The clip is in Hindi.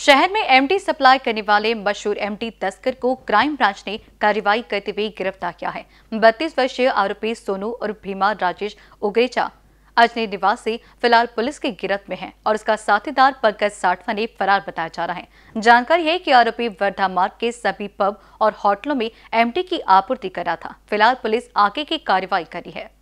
शहर में एमटी सप्लाई करने वाले मशहूर एमटी तस्कर को क्राइम ब्रांच ने कार्रवाई करते हुए गिरफ्तार किया है बत्तीस वर्षीय आरोपी सोनू और भीमा राजेश उगरेचा अजनी निवास फिलहाल पुलिस की गिरफ्त में है और उसका साथीदार पंकज साठवा ने फरार बताया जा रहा है जानकारी है कि आरोपी वर्धा मार्ग के सभी पब और होटलों में एमटी की आपूर्ति कर रहा था फिलहाल पुलिस आगे की कार्रवाई करी है